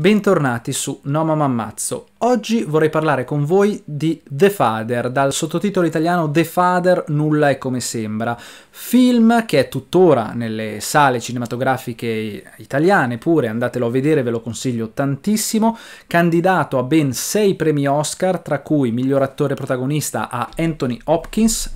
Bentornati su No Mamma Ammazzo. Oggi vorrei parlare con voi di The Father, dal sottotitolo italiano The Father Nulla è come sembra, film che è tuttora nelle sale cinematografiche italiane pure, andatelo a vedere, ve lo consiglio tantissimo, candidato a ben 6 premi Oscar, tra cui miglior attore protagonista a Anthony Hopkins,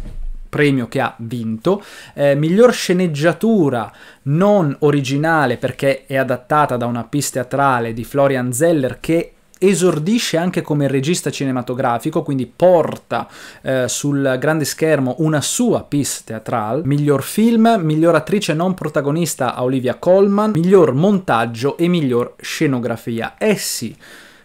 premio che ha vinto. Eh, miglior sceneggiatura non originale perché è adattata da una pista teatrale di Florian Zeller che esordisce anche come regista cinematografico, quindi porta eh, sul grande schermo una sua piece teatrale. Miglior film, miglior attrice non protagonista a Olivia Colman, miglior montaggio e miglior scenografia. Eh sì,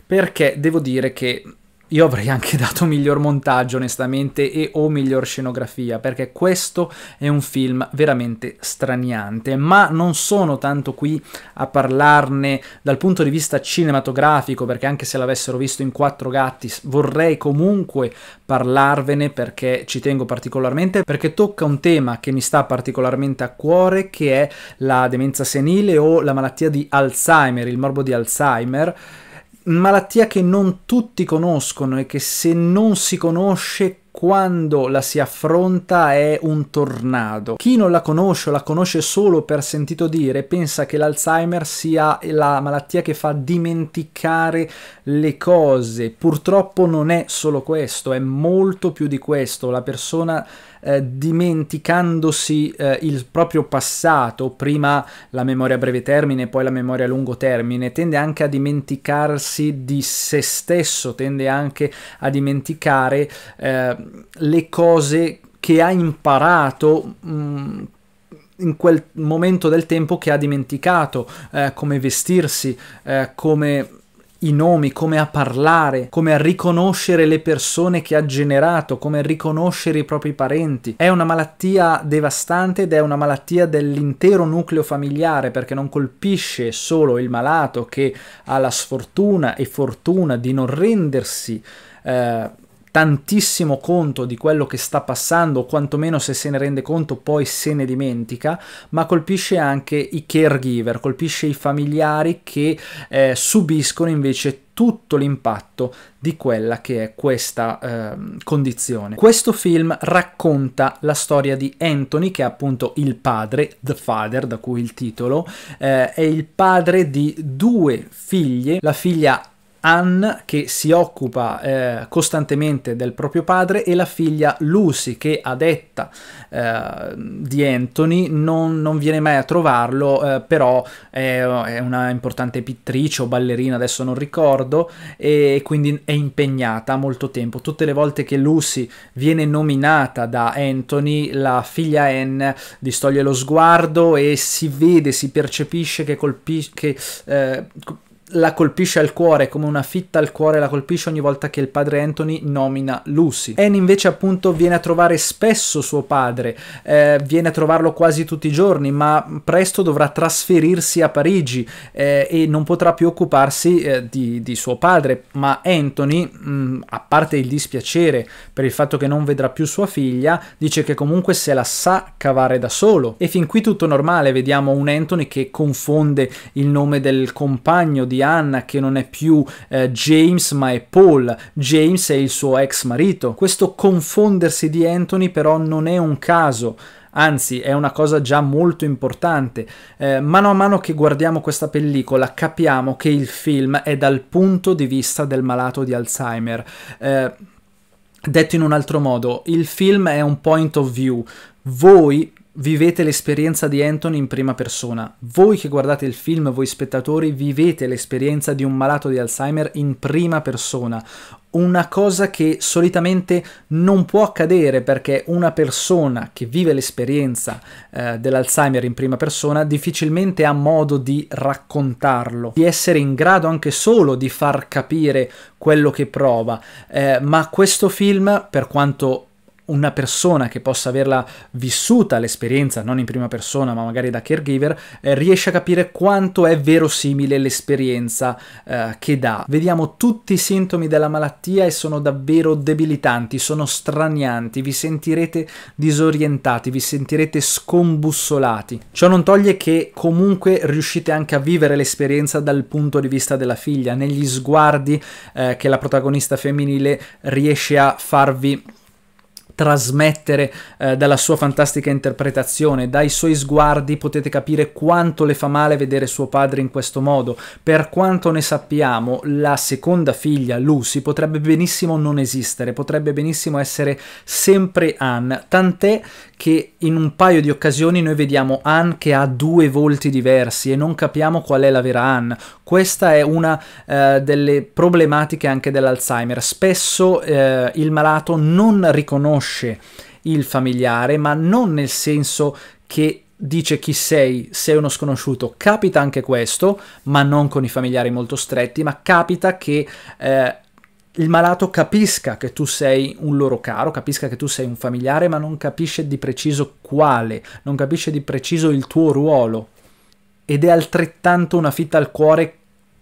perché devo dire che io avrei anche dato miglior montaggio, onestamente, e o miglior scenografia, perché questo è un film veramente straniante. Ma non sono tanto qui a parlarne dal punto di vista cinematografico, perché anche se l'avessero visto in Quattro Gatti, vorrei comunque parlarvene perché ci tengo particolarmente, perché tocca un tema che mi sta particolarmente a cuore, che è la demenza senile o la malattia di Alzheimer, il morbo di Alzheimer malattia che non tutti conoscono e che se non si conosce quando la si affronta è un tornado. Chi non la conosce o la conosce solo per sentito dire pensa che l'Alzheimer sia la malattia che fa dimenticare le cose. Purtroppo non è solo questo, è molto più di questo. La persona eh, dimenticandosi eh, il proprio passato, prima la memoria a breve termine, e poi la memoria a lungo termine, tende anche a dimenticarsi di se stesso, tende anche a dimenticare eh, le cose che ha imparato mh, mm, in quel momento del tempo che ha dimenticato, eh, come vestirsi, eh, come i nomi, come a parlare, come a riconoscere le persone che ha generato, come a riconoscere i propri parenti. È una malattia devastante ed è una malattia dell'intero nucleo familiare perché non colpisce solo il malato che ha la sfortuna e fortuna di non rendersi eh, tantissimo conto di quello che sta passando, o quantomeno se se ne rende conto poi se ne dimentica, ma colpisce anche i caregiver, colpisce i familiari che eh, subiscono invece tutto l'impatto di quella che è questa eh, condizione. Questo film racconta la storia di Anthony, che è appunto il padre, The Father, da cui il titolo, eh, è il padre di due figlie, la figlia Anne che si occupa eh, costantemente del proprio padre e la figlia Lucy che a detta eh, di Anthony non, non, viene mai a trovarlo eh, però è, è, una importante pittrice o ballerina adesso non ricordo e quindi è impegnata molto tempo tutte le volte che Lucy viene nominata da Anthony la figlia Anne distoglie lo sguardo e si vede si percepisce che colpisce che eh, la colpisce al cuore, come una fitta al cuore la colpisce ogni volta che il padre Anthony nomina Lucy. Anne invece appunto viene a trovare spesso suo padre, eh, viene a trovarlo quasi tutti i giorni, ma presto dovrà trasferirsi a Parigi eh, e non potrà più occuparsi eh, di, di, suo padre, ma Anthony, mh, mm, a parte il dispiacere per il fatto che non vedrà più sua figlia, dice che comunque se la sa cavare da solo. E fin qui tutto normale, vediamo un Anthony che confonde il nome del compagno di Anna che non è più eh, James ma è Paul, James è il suo ex marito. Questo confondersi di Anthony però non è un caso, anzi è una cosa già molto importante. Eh, mano a mano che guardiamo questa pellicola capiamo che il film è dal punto di vista del malato di Alzheimer. Eh, detto in un altro modo, il film è un point of view. Voi vivete l'esperienza di Anton in prima persona. Voi che guardate il film, voi spettatori, vivete l'esperienza di un malato di Alzheimer in prima persona. Una cosa che solitamente non può accadere perché una persona che vive l'esperienza eh, dell'Alzheimer in prima persona difficilmente ha modo di raccontarlo, di essere in grado anche solo di far capire quello che prova. Eh, ma questo film, per quanto una persona che possa averla vissuta l'esperienza, non in prima persona, ma magari da caregiver, eh, riesce a capire quanto è verosimile l'esperienza eh, che dà. Vediamo tutti i sintomi della malattia e sono davvero debilitanti, sono stranianti, vi sentirete disorientati, vi sentirete scombussolati. Ciò non toglie che comunque riuscite anche a vivere l'esperienza dal punto di vista della figlia, negli sguardi eh, che la protagonista femminile riesce a farvi trasmettere eh, dalla sua fantastica interpretazione, dai suoi sguardi potete capire quanto le fa male vedere suo padre in questo modo. Per quanto ne sappiamo, la seconda figlia, Lucy, potrebbe benissimo non esistere, potrebbe benissimo essere sempre Anne, tant'è che in un paio di occasioni noi vediamo Anne che ha due volti diversi e non capiamo qual è la vera Anne. Questa è una eh, delle problematiche anche dell'Alzheimer. Spesso eh, il malato non riconosce riconosce il familiare, ma non nel senso che dice chi sei, sei uno sconosciuto. Capita anche questo, ma non con i familiari molto stretti, ma capita che eh, il malato capisca che tu sei un loro caro, capisca che tu sei un familiare, ma non capisce di preciso quale, non capisce di preciso il tuo ruolo. Ed è altrettanto una fitta al cuore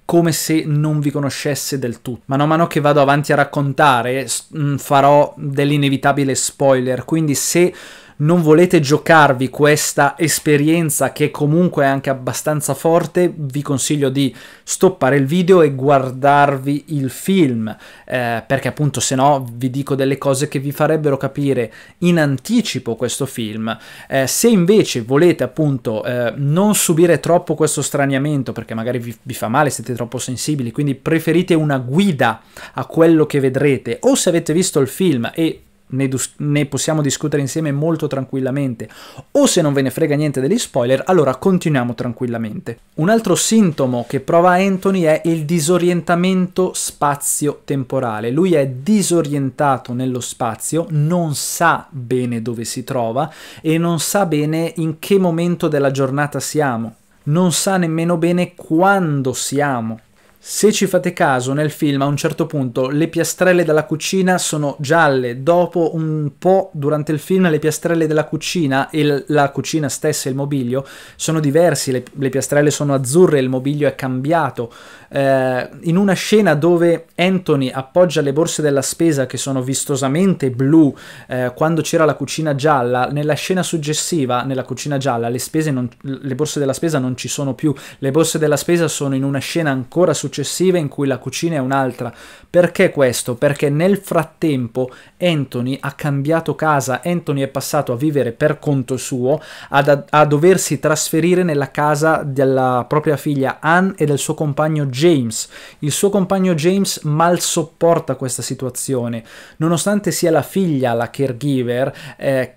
come se non vi conoscesse del tutto. Man mano che vado avanti a raccontare mm, farò dell'inevitabile spoiler, quindi se non volete giocarvi questa esperienza che comunque è anche abbastanza forte, vi consiglio di stoppare il video e guardarvi il film, eh, perché appunto se no vi dico delle cose che vi farebbero capire in anticipo questo film. Eh, se invece volete appunto eh, non subire troppo questo straniamento, perché magari vi, vi fa male, siete troppo sensibili, quindi preferite una guida a quello che vedrete, o se avete visto il film e ne, ne, possiamo discutere insieme molto tranquillamente. O se non ve ne frega niente degli spoiler, allora continuiamo tranquillamente. Un altro sintomo che prova Anthony è il disorientamento spazio-temporale. Lui è disorientato nello spazio, non sa bene dove si trova e non sa bene in che momento della giornata siamo. Non sa nemmeno bene quando siamo se ci fate caso, nel film a un certo punto le piastrelle della cucina sono gialle, dopo un po' durante il film le piastrelle della cucina e la cucina stessa e il mobilio sono diversi, le, le piastrelle sono azzurre, il mobilio è cambiato. Eh, in una scena dove Anthony appoggia le borse della spesa che sono vistosamente blu eh, quando c'era la cucina gialla, nella scena successiva, nella cucina gialla, le, non, le borse della spesa non ci sono più, le borse della spesa sono in una scena ancora successiva successiva in cui la cucina è un'altra. Perché questo? Perché nel frattempo Anthony ha cambiato casa, Anthony è passato a vivere per conto suo, a, a doversi trasferire nella casa della propria figlia Anne e del suo compagno James. Il suo compagno James mal sopporta questa situazione, nonostante sia la figlia la caregiver. Eh,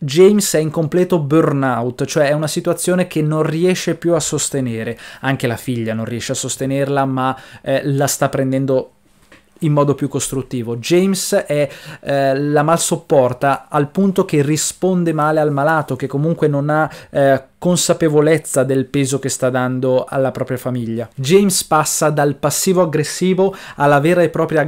James è in completo burnout, cioè è una situazione che non riesce più a sostenere, anche la figlia non riesce a sostenerla, ma eh, la sta prendendo in modo più costruttivo. James è, eh, la mal sopporta al punto che risponde male al malato, che comunque non ha eh, consapevolezza del peso che sta dando alla propria famiglia. James passa dal passivo aggressivo alla vera e propria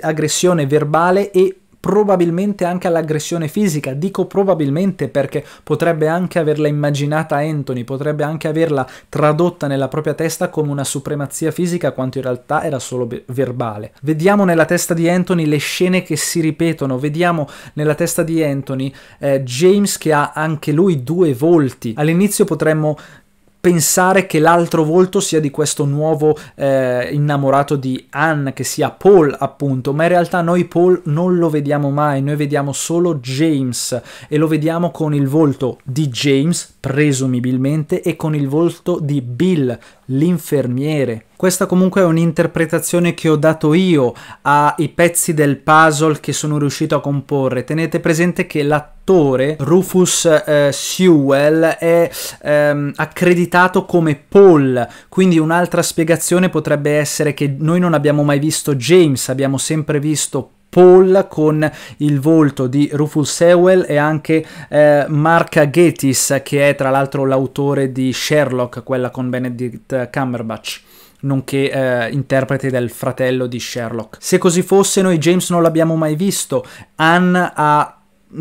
aggressione verbale e probabilmente anche all'aggressione fisica, dico probabilmente perché potrebbe anche averla immaginata Anthony, potrebbe anche averla tradotta nella propria testa come una supremazia fisica quanto in realtà era solo verbale. Vediamo nella testa di Anthony le scene che si ripetono, vediamo nella testa di Anthony eh, James che ha anche lui due volti. All'inizio potremmo pensare che l'altro volto sia di questo nuovo eh, innamorato di Anne, che sia Paul appunto, ma in realtà noi Paul non lo vediamo mai, noi vediamo solo James e lo vediamo con il volto di James, presumibilmente, e con il volto di Bill, l'infermiere. Questa comunque è un'interpretazione che ho dato io ai pezzi del puzzle che sono riuscito a comporre. Tenete presente che l'attore Rufus eh, Sewell è ehm, accreditato come Paul, quindi un'altra spiegazione potrebbe essere che noi non abbiamo mai visto James, abbiamo sempre visto Paul. Paul con il volto di Rufus Sewell e anche eh, Mark Gatiss che è tra l'altro l'autore di Sherlock, quella con Benedict Cumberbatch nonché eh, interprete del fratello di Sherlock. Se così fosse noi James non l'abbiamo mai visto, Anne ha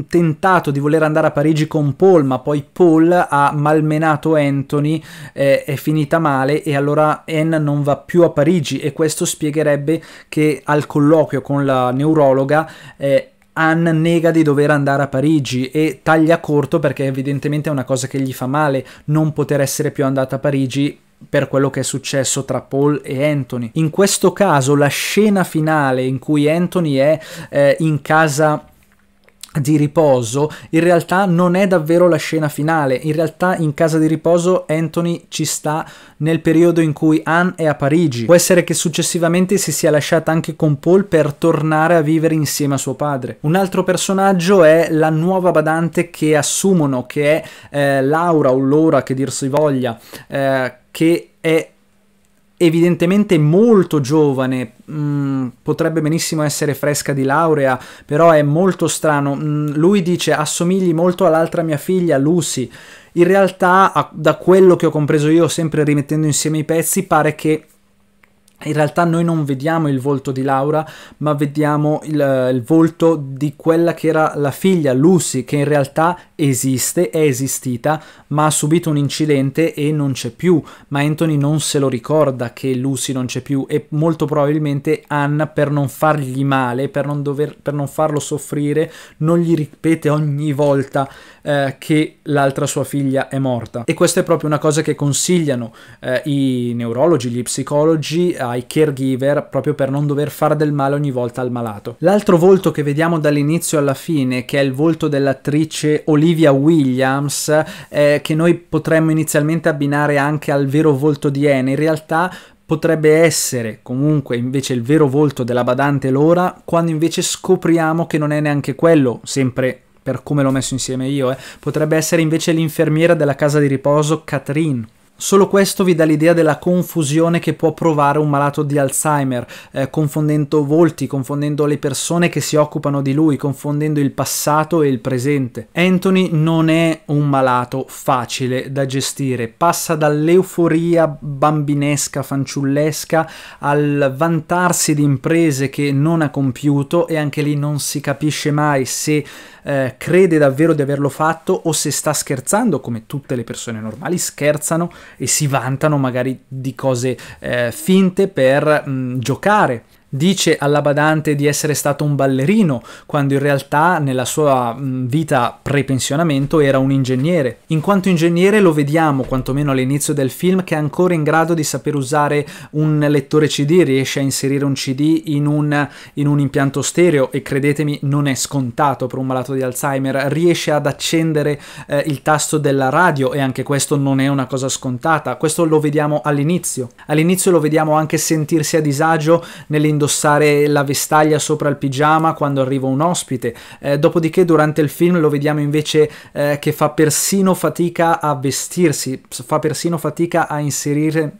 tentato di voler andare a Parigi con Paul, ma poi Paul ha malmenato Anthony, eh, è finita male e allora Anne non va più a Parigi e questo spiegherebbe che al colloquio con la neurologa eh, Anne nega di dover andare a Parigi e taglia corto perché evidentemente è una cosa che gli fa male non poter essere più andata a Parigi per quello che è successo tra Paul e Anthony. In questo caso la scena finale in cui Anthony è eh, in casa di riposo in realtà non è davvero la scena finale in realtà in casa di riposo Anthony ci sta nel periodo in cui Anne è a Parigi può essere che successivamente si sia lasciata anche con Paul per tornare a vivere insieme a suo padre un altro personaggio è la nuova badante che assumono che è eh, Laura o Laura che dir si voglia eh, che è evidentemente molto giovane, mm, potrebbe benissimo essere fresca di laurea, però è molto strano. Mm, lui dice assomigli molto all'altra mia figlia, Lucy. In realtà, da quello che ho compreso io, sempre rimettendo insieme i pezzi, pare che in realtà noi non vediamo il volto di Laura, ma vediamo il, il, volto di quella che era la figlia, Lucy, che in realtà esiste, è esistita, ma ha subito un incidente e non c'è più. Ma Anthony non se lo ricorda che Lucy non c'è più e molto probabilmente Anna, per non fargli male, per non, dover, per non farlo soffrire, non gli ripete ogni volta eh, che l'altra sua figlia è morta. E questa è proprio una cosa che consigliano eh, i neurologi, gli psicologi, ai caregiver proprio per non dover fare del male ogni volta al malato. L'altro volto che vediamo dall'inizio alla fine, che è il volto dell'attrice Olivia Williams, eh, che noi potremmo inizialmente abbinare anche al vero volto di Anne, in realtà potrebbe essere comunque invece il vero volto della badante Lora, quando invece scopriamo che non è neanche quello, sempre per come l'ho messo insieme io, eh. potrebbe essere invece l'infermiera della casa di riposo Catherine Solo questo vi dà l'idea della confusione che può provare un malato di Alzheimer, eh, confondendo volti, confondendo le persone che si occupano di lui, confondendo il passato e il presente. Anthony non è un malato facile da gestire, passa dall'euforia bambinesca, fanciullesca, al vantarsi di imprese che non ha compiuto e anche lì non si capisce mai se eh, crede davvero di averlo fatto o se sta scherzando, come tutte le persone normali scherzano e si vantano magari di cose eh, finte per mh, mm, giocare Dice alla badante di essere stato un ballerino, quando in realtà nella sua mm, vita pre-pensionamento era un ingegnere. In quanto ingegnere lo vediamo, quantomeno all'inizio del film, che è ancora in grado di saper usare un lettore CD, riesce a inserire un CD in un, in un impianto stereo e credetemi non è scontato per un malato di Alzheimer, riesce ad accendere eh, il tasto della radio e anche questo non è una cosa scontata, questo lo vediamo all'inizio. All'inizio lo vediamo anche sentirsi a disagio nell'industria indossare la vestaglia sopra il pigiama quando arriva un ospite, eh, dopodiché durante il film lo vediamo invece eh, che fa persino fatica a vestirsi, fa persino fatica a inserire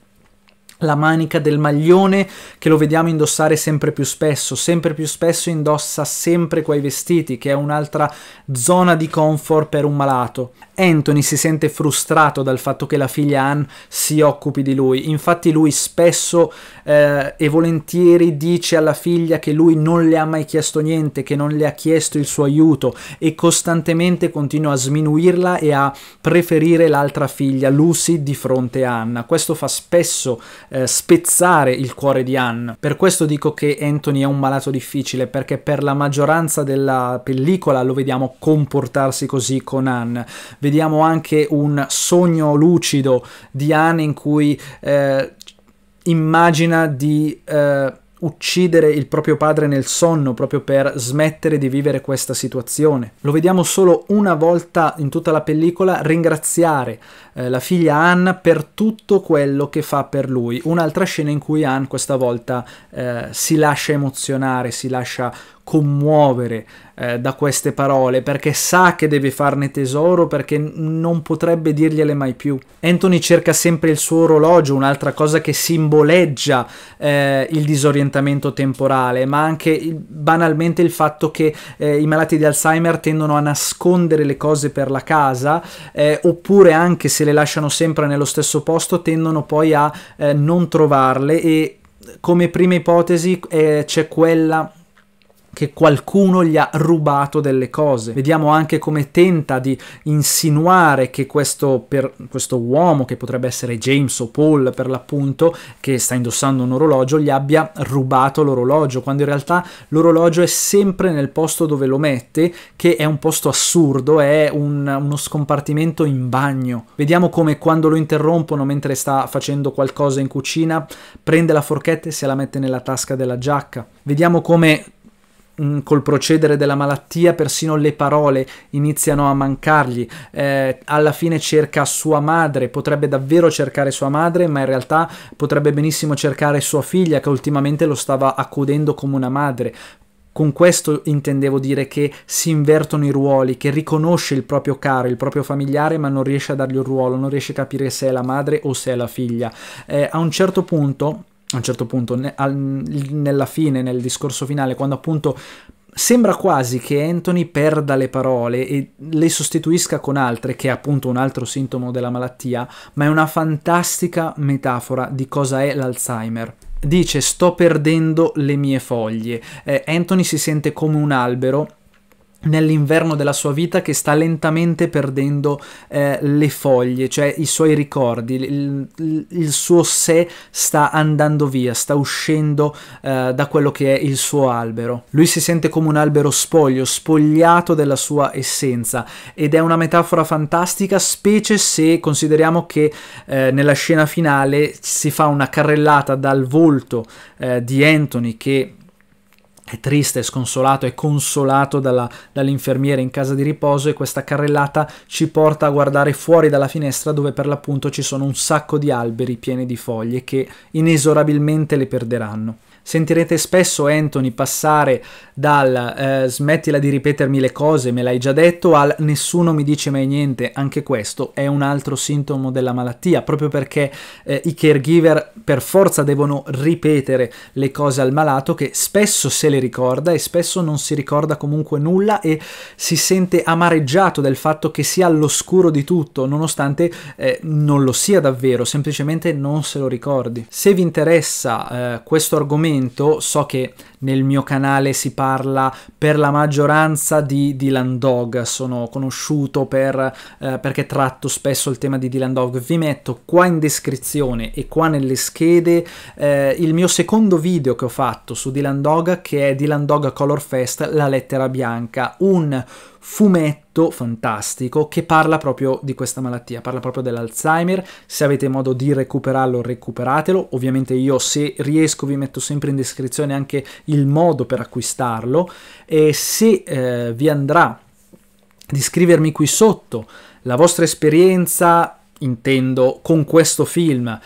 la manica del maglione che lo vediamo indossare sempre più spesso, sempre più spesso indossa sempre quei vestiti, che è un'altra zona di comfort per un malato. Anthony si sente frustrato dal fatto che la figlia Anne si occupi di lui, infatti lui spesso eh, e volentieri dice alla figlia che lui non le ha mai chiesto niente, che non le ha chiesto il suo aiuto e costantemente continua a sminuirla e a preferire l'altra figlia, Lucy, di fronte a Anna. Questo fa spesso eh, spezzare il cuore di Anne. Per questo dico che Anthony è un malato difficile, perché per la maggioranza della pellicola lo vediamo comportarsi così con Anne. Vediamo vediamo anche un sogno lucido di Anne in cui eh, immagina di... Eh, uccidere il proprio padre nel sonno proprio per smettere di vivere questa situazione. Lo vediamo solo una volta in tutta la pellicola ringraziare eh, la figlia Anne per tutto quello che fa per lui. Un'altra scena in cui Anne questa volta eh, si lascia emozionare, si lascia commuovere eh, da queste parole perché sa che deve farne tesoro perché non potrebbe dirgliele mai più. Anthony cerca sempre il suo orologio, un'altra cosa che simboleggia eh, il disorientamento temporale, ma anche il, banalmente il fatto che eh, i malati di Alzheimer tendono a nascondere le cose per la casa eh, oppure anche se le lasciano sempre nello stesso posto tendono poi a eh, non trovarle e come prima ipotesi eh, c'è quella che qualcuno gli ha rubato delle cose. Vediamo anche come tenta di insinuare che questo, per, questo uomo, che potrebbe essere James o Paul per l'appunto, che sta indossando un orologio, gli abbia rubato l'orologio, quando in realtà l'orologio è sempre nel posto dove lo mette, che è un posto assurdo, è un, uno scompartimento in bagno. Vediamo come quando lo interrompono mentre sta facendo qualcosa in cucina, prende la forchetta e se la mette nella tasca della giacca. Vediamo come Mm, col procedere della malattia persino le parole iniziano a mancargli, eh, alla fine cerca sua madre, potrebbe davvero cercare sua madre, ma in realtà potrebbe benissimo cercare sua figlia che ultimamente lo stava accudendo come una madre. Con questo intendevo dire che si invertono i ruoli, che riconosce il proprio caro, il proprio familiare, ma non riesce a dargli un ruolo, non riesce a capire se è la madre o se è la figlia. Eh, a un certo punto a un certo punto, ne, al, nella fine, nel discorso finale, quando appunto sembra quasi che Anthony perda le parole e le sostituisca con altre, che è appunto un altro sintomo della malattia, ma è una fantastica metafora di cosa è l'Alzheimer. Dice sto perdendo le mie foglie. Eh, Anthony si sente come un albero nell'inverno della sua vita che sta lentamente perdendo eh, le foglie, cioè i suoi ricordi, il, il, suo sé sta andando via, sta uscendo eh, da quello che è il suo albero. Lui si sente come un albero spoglio, spogliato della sua essenza ed è una metafora fantastica, specie se consideriamo che eh, nella scena finale si fa una carrellata dal volto eh, di Anthony che è triste, è sconsolato, è consolato dalla, dall'infermiere in casa di riposo e questa carrellata ci porta a guardare fuori dalla finestra dove per l'appunto ci sono un sacco di alberi pieni di foglie che inesorabilmente le perderanno. Sentirete spesso Anthony passare dal eh, smettila di ripetermi le cose, me l'hai già detto, al nessuno mi dice mai niente, anche questo è un altro sintomo della malattia, proprio perché eh, i caregiver per forza devono ripetere le cose al malato che spesso se le ricorda e spesso non si ricorda comunque nulla e si sente amareggiato del fatto che sia all'oscuro di tutto, nonostante eh, non lo sia davvero, semplicemente non se lo ricordi. Se vi interessa eh, questo argomento, argomento, so che nel mio canale si parla per la maggioranza di Dylan Dog, sono conosciuto per, eh, perché tratto spesso il tema di Dylan Dog, vi metto qua in descrizione e qua nelle schede eh, il mio secondo video che ho fatto su Dylan Dog che è Dylan Dog Color Fest, la lettera bianca, un fumetto fantastico che parla proprio di questa malattia, parla proprio dell'Alzheimer. Se avete modo di recuperarlo, recuperatelo. Ovviamente io se riesco vi metto sempre in descrizione anche il modo per acquistarlo e se eh, vi andrà di scrivermi qui sotto la vostra esperienza intendo con questo film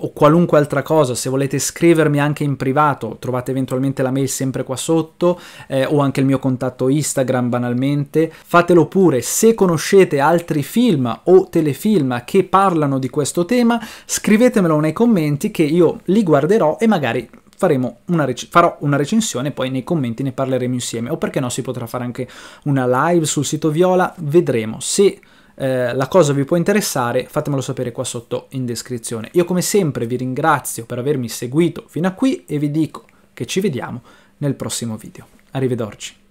o qualunque altra cosa, se volete scrivermi anche in privato, trovate eventualmente la mail sempre qua sotto eh, o anche il mio contatto Instagram banalmente, fatelo pure. Se conoscete altri film o telefilm che parlano di questo tema, scrivetemelo nei commenti che io li guarderò e magari una farò una recensione, poi nei commenti ne parleremo insieme o perché no si potrà fare anche una live sul sito Viola, vedremo. Se eh, la cosa vi può interessare, fatemelo sapere qua sotto in descrizione. Io come sempre vi ringrazio per avermi seguito fino a qui e vi dico che ci vediamo nel prossimo video. Arrivederci.